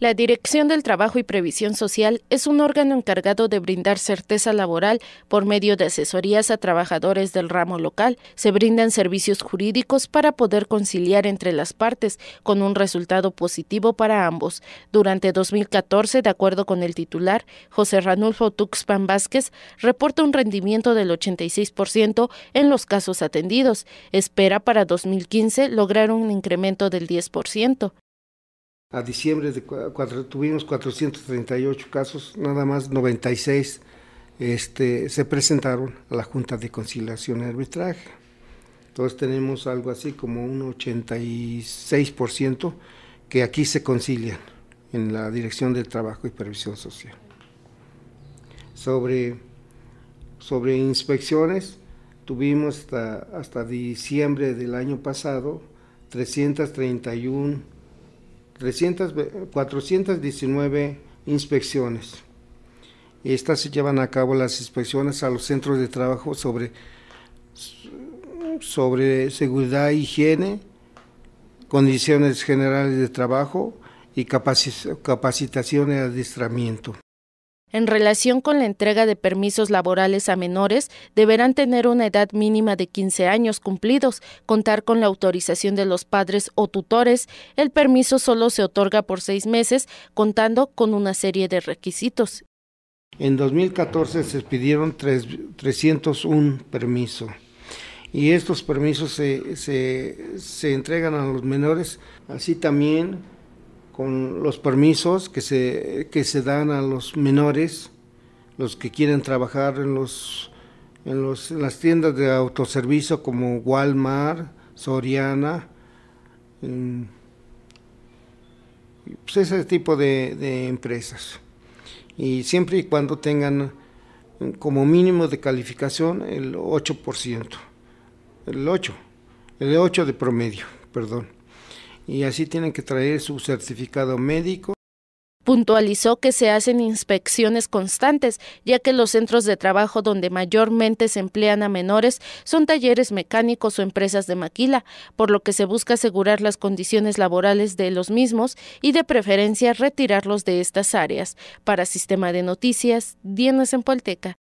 La Dirección del Trabajo y Previsión Social es un órgano encargado de brindar certeza laboral por medio de asesorías a trabajadores del ramo local. Se brindan servicios jurídicos para poder conciliar entre las partes con un resultado positivo para ambos. Durante 2014, de acuerdo con el titular, José Ranulfo Tuxpan Vázquez reporta un rendimiento del 86% en los casos atendidos. Espera para 2015 lograr un incremento del 10% a diciembre de tuvimos 438 casos, nada más 96 este, se presentaron a la Junta de Conciliación y Arbitraje. Entonces tenemos algo así como un 86% que aquí se concilian en la Dirección de Trabajo y Previsión Social. Sobre, sobre inspecciones, tuvimos hasta, hasta diciembre del año pasado 331 419 eh, inspecciones. Estas se llevan a cabo las inspecciones a los centros de trabajo sobre, sobre seguridad, e higiene, condiciones generales de trabajo y capacitación y adiestramiento en relación con la entrega de permisos laborales a menores, deberán tener una edad mínima de 15 años cumplidos, contar con la autorización de los padres o tutores. El permiso solo se otorga por seis meses, contando con una serie de requisitos. En 2014 se pidieron 301 permisos y estos permisos se, se entregan a los menores, así también con los permisos que se, que se dan a los menores, los que quieren trabajar en, los, las tiendas de autoservicio como Walmart, Soriana, pues ese tipo de, de empresas. Y siempre y cuando tengan como mínimo de calificación el 8%, el 8, el 8 de promedio, perdón y así tienen que traer su certificado médico. Puntualizó que se hacen inspecciones constantes, ya que los centros de trabajo donde mayormente se emplean a menores son talleres mecánicos o empresas de maquila, por lo que se busca asegurar las condiciones laborales de los mismos y de preferencia retirarlos de estas áreas. Para Sistema de Noticias, en Polteca.